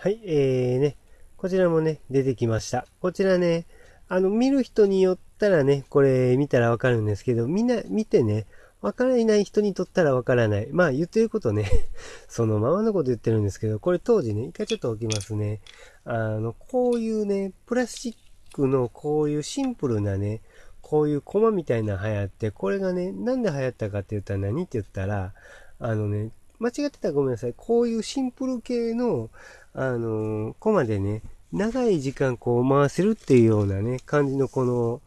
はい、えーね、こちらもね、出てきました。こちらね、あの、見る人によったらね、これ見たらわかるんですけど、みんな見てね、わからない人にとったらわからない。まあ言ってることね そのままのこと言ってるんですけど、これ当時ね、一回ちょっと置きますね。あの、こういうね、プラスチックのこういうシンプルなね、こういうコマみたいな流行って、これがね、なんで流行ったかって言ったら何って言ったら、あのね、間違ってたらごめんなさい。こういうシンプル系の、あのー、ここまでね、長い時間こう回せるっていうようなね、感じのこの、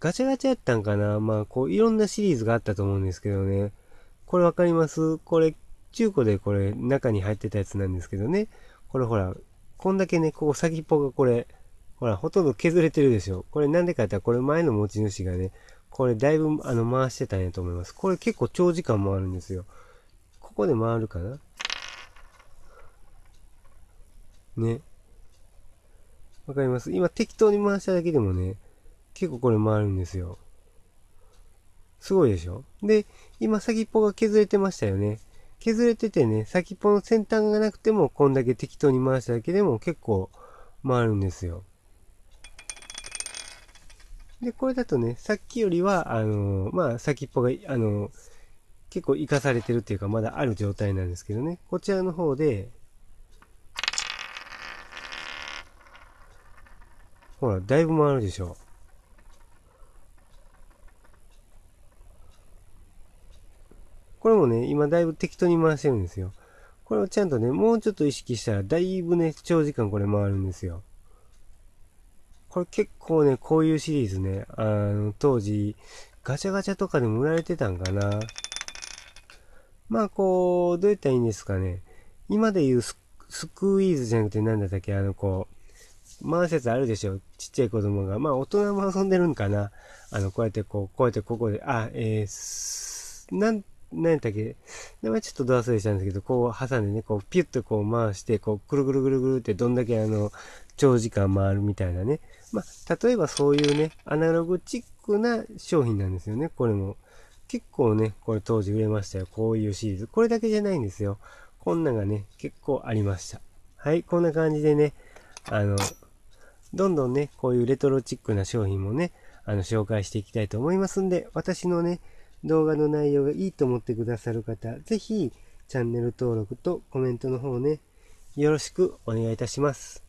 ガチャガチャやったんかな。まあ、こう、いろんなシリーズがあったと思うんですけどね。これわかりますこれ、中古でこれ、中に入ってたやつなんですけどね。これほら、こんだけね、こう先っぽがこれ、ほら、ほとんど削れてるでしょ。これなんでかって言ったら、これ前の持ち主がね、これだいぶあの回してたんやと思います。これ結構長時間回るんですよ。ここで回るかなね。わかります。今適当に回しただけでもね、結構これ回るんですよ。すごいでしょで、今先っぽが削れてましたよね。削れててね、先っぽの先端がなくても、こんだけ適当に回しただけでも結構回るんですよ。で、これだとね、さっきよりは、あのー、まあ、先っぽが、あのー、結構活かされてるっていうか、まだある状態なんですけどね、こちらの方で、ほら、だいぶ回るでしょ。これもね、今だいぶ適当に回してるんですよ。これをちゃんとね、もうちょっと意識したら、だいぶね、長時間これ回るんですよ。これ結構ね、こういうシリーズね、あの、当時、ガチャガチャとかでも売られてたんかな。まあ、こう、どうやったらいいんですかね。今で言うスクイーズじゃなくて何だったっけ、あの、こう、満あ説あるでしょ。ちっちゃい子供が。まあ大人も遊んでるんかな。あの、こうやってこう、こうやってここで、あ、えー、なん、なんやったっけ名前ちょっとド忘れしたんですけど、こう挟んでね、こうピュッとこう回して、こうくるくるくるくるってどんだけあの、長時間回るみたいなね。まあ、例えばそういうね、アナログチックな商品なんですよね、これも。結構ね、これ当時売れましたよ。こういうシリーズ。これだけじゃないんですよ。こんなんがね、結構ありました。はい、こんな感じでね、あの、どんどんね、こういうレトロチックな商品もね、あの、紹介していきたいと思いますんで、私のね、動画の内容がいいと思ってくださる方、ぜひ、チャンネル登録とコメントの方ね、よろしくお願いいたします。